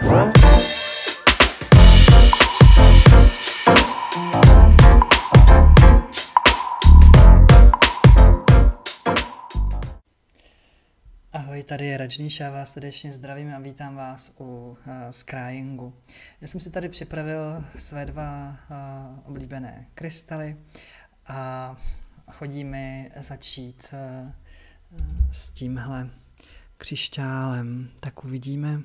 Ahoj, tady je Rajníš, já vás srdečně zdravím a vítám vás u uh, eh, Scryingu. Já jsem si tady připravil své dva uh, oblíbené krystaly a chodí mi začít uh, s tímhle křišťálem. Tak uvidíme,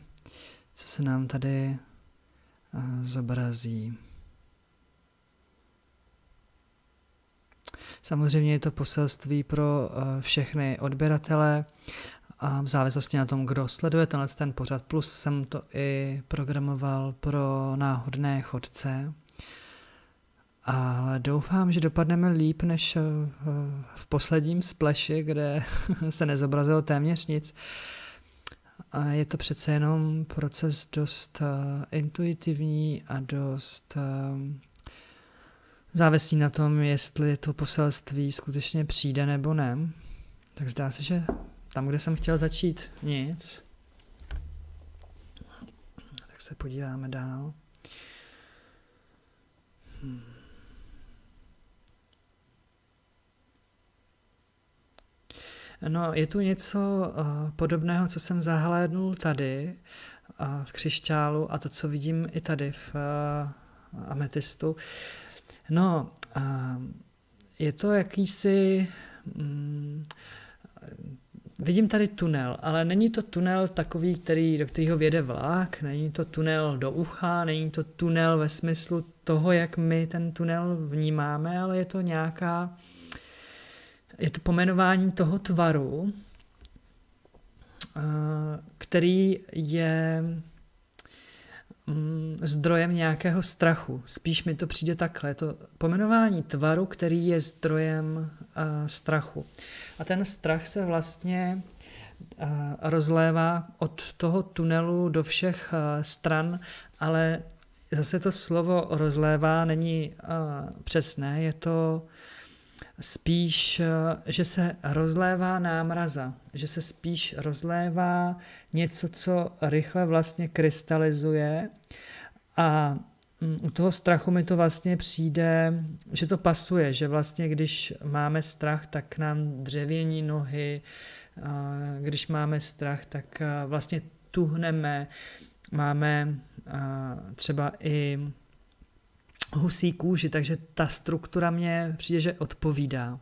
co se nám tady eh, zobrazí. Samozřejmě je to poselství pro eh, všechny odběratele a v závislosti na tom, kdo sleduje tenhle ten pořad, plus jsem to i programoval pro náhodné chodce. Ale doufám, že dopadneme líp než eh, v posledním spleši, kde se nezobrazilo téměř nic. A je to přece jenom proces dost eh, intuitivní a dost eh, závislý na tom, jestli to poselství skutečně přijde nebo ne. Tak zdá se, že tam, kde jsem chtěl začít, nic. Tak se podíváme dál. No, je tu něco uh, podobného, co jsem zahlédnul tady uh, v křišťálu a to, co vidím i tady v uh, ametistu. No, uh, je to jakýsi... Mm, vidím tady tunel, ale není to tunel takový, který, do kterého věde vlak, není to tunel do ucha, není to tunel ve smyslu toho, jak my ten tunel vnímáme, ale je to nějaká uh, je to pomenování toho tvaru, eh, který je mm, zdrojem nějakého strachu. Spíš mi to přijde takhle. Je to pomenování tvaru, který je zdrojem eh, strachu. A ten strach se vlastně eh, rozlévá od toho tunelu do všech stran, ale zase to slovo rozlévá není přesné. Je to spíš, eh, že se rozlévá námraza, že se spíš rozlévá něco, co rychle vlastně krystalizuje a mm, u toho strachu mi to vlastně přijde, že to pasuje, že vlastně když máme strach, tak nám dřevění nohy, když máme strach, tak eh, vlastně tuhneme, máme eh, třeba i husí kůži, takže ta struktura mě přijde, že odpovídá.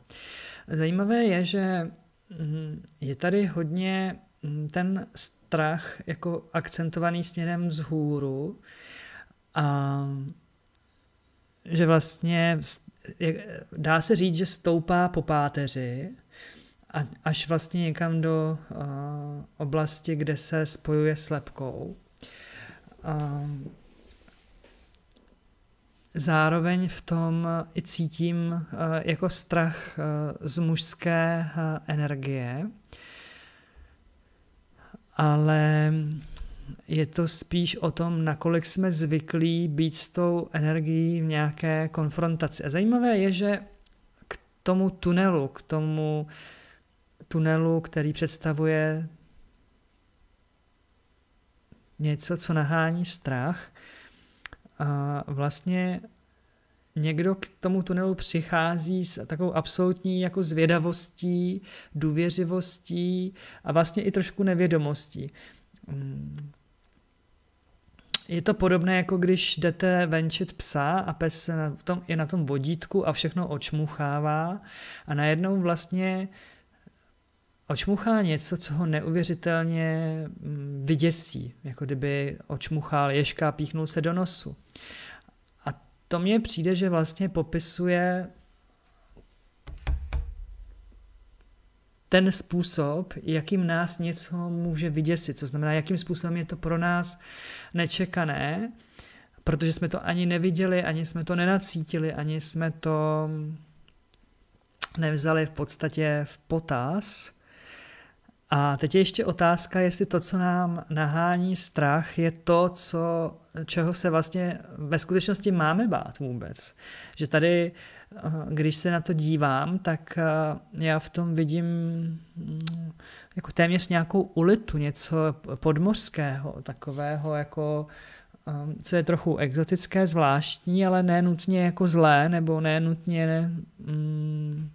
Zajímavé je, že mm, je tady hodně mm, ten strach jako akcentovaný směrem vzhůru a že vlastně dá se říct, že stoupá po páteři a až vlastně někam do eh, oblasti, kde se spojuje s lepkou. Zároveň v tom eh, i cítím eh, jako strach eh, z mužské energie, ale je to spíš o tom, nakolik jsme zvyklí být s tou energií v nějaké konfrontaci. A zajímavé je, že k tomu tunelu, k tomu tunelu, který představuje něco, co nahání strach, a vlastně někdo k tomu tunelu přichází s takovou absolutní jako zvědavostí, důvěřivostí a vlastně i trošku nevědomostí. Mm. Je to podobné, jako když jdete venčit psa a pes na tom, je na tom vodítku a všechno očmuchává a najednou vlastně uh, očmuchá něco, co ho neuvěřitelně mm, vyděsí, jako kdyby očmuchal ješka a píchnul se do nosu. A to mně přijde, že vlastně popisuje ten způsob, jakým nás něco může vyděsit, co znamená, jakým způsobem je to pro nás nečekané, protože jsme to ani neviděli, ani jsme to nenacítili, ani jsme to nevzali v podstatě v potaz. A teď je ještě otázka, jestli to, co nám nahání strach, je to, co, čeho se vlastně ve skutečnosti máme bát vůbec. Že tady, eh, když se na to dívám, tak eh, já v tom vidím mm, jako téměř nějakou ulitu, něco podmořského, takového jako eh, co je trochu exotické, zvláštní, ale ne nutně jako zlé, nebo ne nutně ne, mm,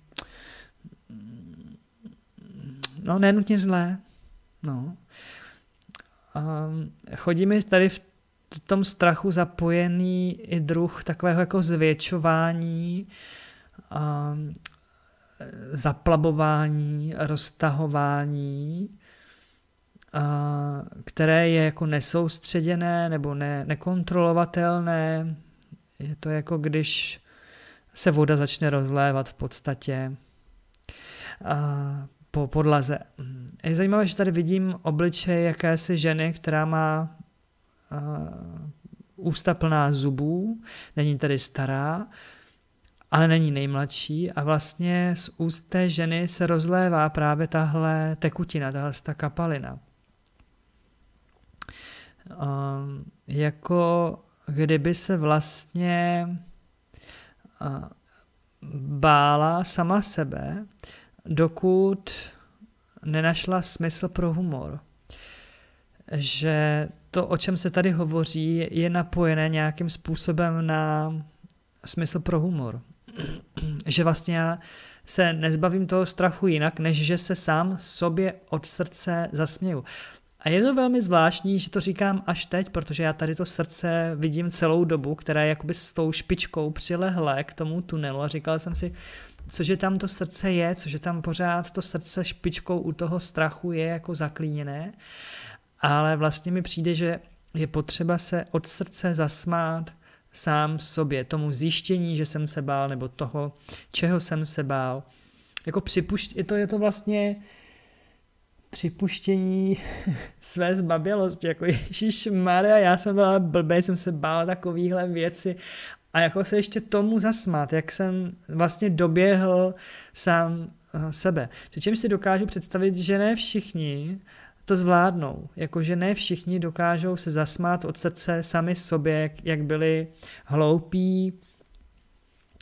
no, nenutně zlé. No. A ehm, chodí mi tady v tom strachu zapojený i druh takového jako zvětšování, a ehm, zaplabování, roztahování, ehm, které je jako nesoustředěné nebo ne, nekontrolovatelné. Je to jako když se voda začne rozlévat v podstatě. A po podlaze. Je zajímavé, že tady vidím obličej jakési ženy, která má uh, ústa plná zubů, není tady stará, ale není nejmladší a vlastně z úst té ženy se rozlévá právě tahle tekutina, tahle ta kapalina. Um, jako kdyby se vlastně uh, bála sama sebe, dokud nenašla smysl pro humor. Že to, o čem se tady hovoří, je napojené nějakým způsobem na smysl pro humor. že vlastně já se nezbavím toho strachu jinak, než že se sám sobě od srdce zasměju. A je to velmi zvláštní, že to říkám až teď, protože já tady to srdce vidím celou dobu, která je jakoby s tou špičkou přilehlé k tomu tunelu a říkal jsem si, cože tam to srdce je, cože tam pořád to srdce špičkou u toho strachu je jako zaklíněné, ale vlastně mi přijde, že je potřeba se od srdce zasmát sám sobě, tomu zjištění, že jsem se bál, nebo toho, čeho jsem se bál. Jako připušť, je to, je to vlastně připuštění své zbabělosti, jako Ježíš Maria, já jsem byla blbej, jsem se bál takovýhle věci a jako se ještě tomu zasmát, jak jsem vlastně doběhl sám eh, sebe. Přičem si dokážu představit, že ne všichni to zvládnou, jakože ne všichni dokážou se zasmát od srdce sami sobě, jak byli hloupí,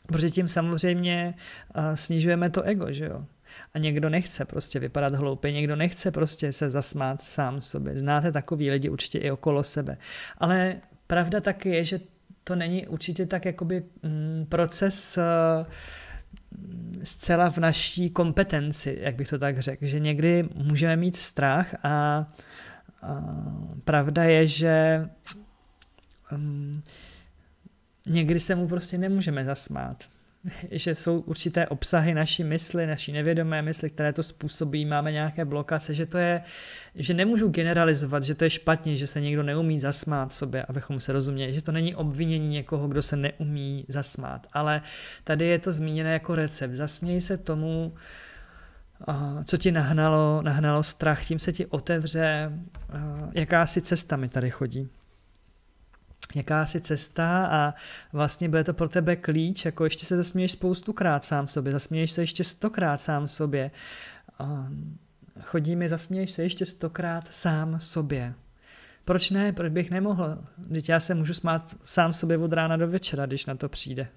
protože tím samozřejmě eh, snižujeme to ego, že jo. A někdo nechce prostě vypadat hloupě, někdo nechce prostě se zasmát sám sobě. Znáte takový lidi určitě i okolo sebe. Ale pravda taky je, že to není určitě tak jakoby mm, proces eh, zcela v naší kompetenci, jak bych to tak řekl, že někdy můžeme mít strach a, pravda je, že mm, někdy se mu prostě nemůžeme zasmát že jsou určité obsahy naší mysli, naší nevědomé mysli, které to způsobí, máme nějaké blokace, že to je, že nemůžu generalizovat, že to je špatně, že se někdo neumí zasmát sobě, abychom se rozuměli, že to není obvinění někoho, kdo se neumí zasmát, ale tady je to zmíněné jako recept. Zasměj se tomu, co ti nahnalo, nahnalo strach, tím se ti otevře, jaká si cesta mi tady chodí jakási cesta a vlastně bude to pro tebe klíč, jako ještě se zasměješ spoustukrát sám sobě, zasměješ se ještě stokrát sám sobě. Chodí mi, zasměješ se ještě stokrát sám sobě. Proč ne? Proč bych nemohl? Teď já se můžu smát sám sobě od rána do večera, když na to přijde.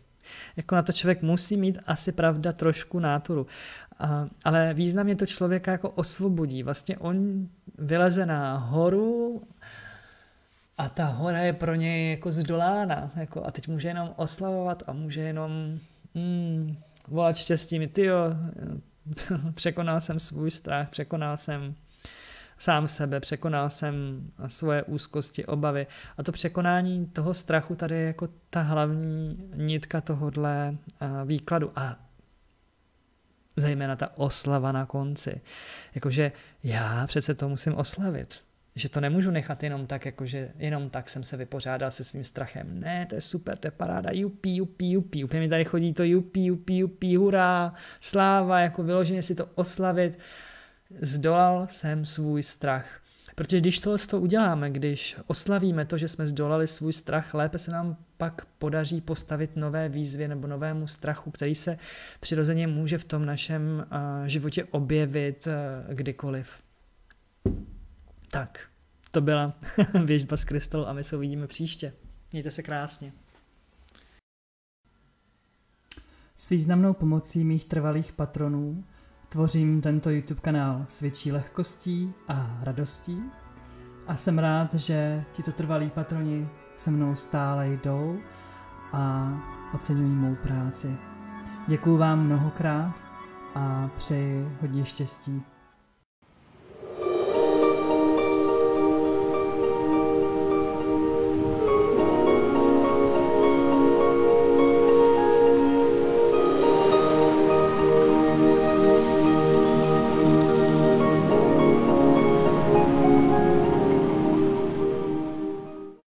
Jako na to člověk musí mít asi pravda trošku náturu. ale významně to člověka jako osvobodí. Vlastně on vyleze na horu, a ta hora je pro něj jako zdolána. Jako, a teď může jenom oslavovat a může jenom mm, volat štěstí mi, jo, překonal jsem svůj strach, překonal jsem sám sebe, překonal jsem svoje úzkosti, obavy. A to překonání toho strachu tady je jako ta hlavní nitka tohodle eh, výkladu. A zejména ta oslava na konci. Jakože já přece to musím oslavit že to nemůžu nechat jenom tak, jakože jenom tak jsem se vypořádal se svým strachem. Ne, to je super, to je paráda, jupí, jupí, jupí. Úplně mi tady chodí to jupí, jupí, jupí, hurá, sláva, jako vyloženě si to oslavit. Zdolal jsem svůj strach. Protože když tohle to uděláme, když oslavíme to, že jsme zdolali svůj strach, lépe se nám pak podaří postavit nové výzvy nebo novému strachu, který se přirozeně může v tom našem eh, životě objevit eh, kdykoliv. Tak, to byla věžba z krystalu a my se uvidíme příště. Mějte se krásně. S významnou pomocí mých trvalých patronů tvořím tento YouTube kanál s větší lehkostí a radostí a jsem rád, že tito trvalí patroni se mnou stále jdou a oceňují mou práci. Děkuju vám mnohokrát a přeji hodně štěstí.